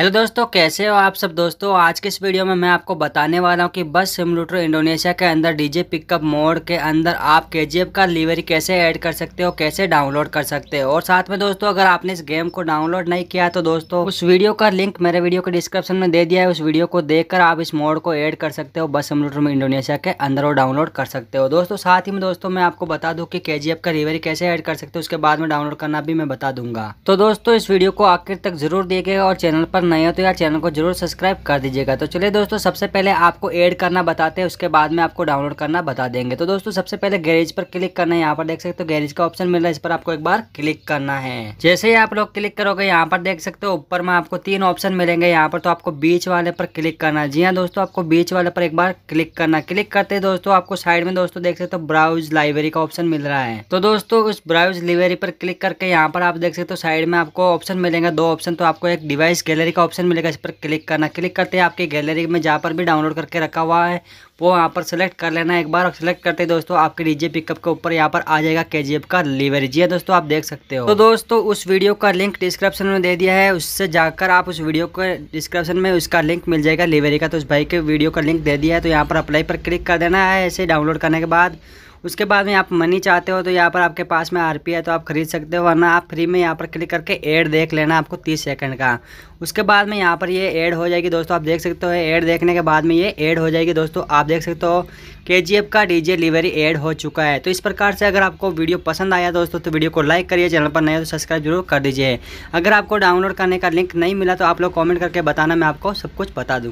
hello दोस्तों कैसे हो आप सब दोस्तों आज के इस वीडियो में मैं आपको बताने वाला हूं कि बस सिमुलेटर इंडोनेशिया के अंदर डीजे पिकअप मोड के अंदर आप के का लीवरी कैसे ऐड कर सकते हो कैसे डाउनलोड कर सकते हो और साथ में दोस्तों अगर आपने इस गेम को डाउनलोड नहीं किया तो दोस्तों उस वीडियो का लिंक मेरे वीडियो के डिस्क्रिप्शन में दे दिया है उस वीडियो को देख आप इस मोड को एड कर सकते हो बस सिमुलेटर में इंडोनेशिया के अंदर और डाउनलोड कर सकते हो दोस्तों साथ ही में दोस्तों मैं आपको बता दूँ की के का लीवरी कैसे ऐड कर सकते हो उसके बाद में डाउनलोड करना भी मैं बता दूंगा तो दोस्तों इस वीडियो को आखिर तक जरूर देखेगा और चैनल पर नए हो तो यार चैनल को जरूर सब्सक्राइब कर दीजिएगा तो चलिए दोस्तों सबसे पहले आपको ऐड करना बताते हैं उसके बाद में आपको डाउनलोड करना बता देंगे तो दोस्तों सबसे पहले गैरेज पर क्लिक करना है यहाँ पर देख सकते हो गैरेज का ऑप्शन मिल रहा है इस पर आपको एक बार क्लिक करना है जैसे ही आप लोग क्लिक करोगे यहाँ पर देख सकते हो ऊपर में आपको तीन ऑप्शन मिलेंगे यहाँ पर तो आपको बीच वाले पर क्लिक करना है जी हाँ दोस्तों आपको बीच वाले पर एक बार क्लिक करना क्लिक करते ही दोस्तों आपको साइड में दोस्तों देख सकते हो ब्राउज लाइब्रेरी का ऑप्शन मिल रहा है तो दोस्तों उस ब्राउज लाइब्रेरी पर क्लिक करके यहाँ पर आप देख सकते हो साइड में आपको ऑप्शन मिलेगा दो ऑप्शन तो आपको एक डिवाइस गैलरी का ऑप्शन मिलेगा इस पर क्लिक करना क्लिक करते हैं आपके गैलरी में जहाँ पर भी डाउनलोड करके रखा हुआ है वो यहाँ पर सेलेक्ट कर लेना एक बार और सिलेक्ट करते हैं दोस्तों आपके डीजे पिकअप के ऊपर यहाँ पर आ जाएगा के का लीवरेज ये हाँ दोस्तों आप देख सकते हो तो दोस्तों उस वीडियो का लिंक डिस्क्रिप्शन में दे दिया है उससे जाकर आप उस वीडियो को डिस्क्रिप्शन में उसका लिंक मिल जाएगा लीवरी का तो उस भाई के वीडियो का लिंक दे दिया है तो यहाँ पर अप्लाई पर क्लिक कर देना है ऐसे डाउनलोड करने के बाद उसके बाद में आप मनी चाहते हो तो यहाँ पर आपके पास में आर है तो आप खरीद सकते हो वरना आप फ्री में यहाँ पर क्लिक करके एड देख लेना आपको तीस सेकेंड का उसके बाद में यहाँ पर ये एड हो जाएगी दोस्तों आप देख सकते हो एड देखने के बाद में ये एड हो जाएगी दोस्तों आप देख सकते हो के का डी जी लिवरी एड हो चुका है तो इस प्रकार से अगर आपको वीडियो पसंद आया दोस्तों तो वीडियो को लाइक करिए चैनल पर नया तो सब्सक्राइब जरूर कर दीजिए अगर आपको डाउनलोड करने का लिंक नहीं मिला तो आप लोग कॉमेंट करके बताना मैं आपको सब कुछ बता दूँ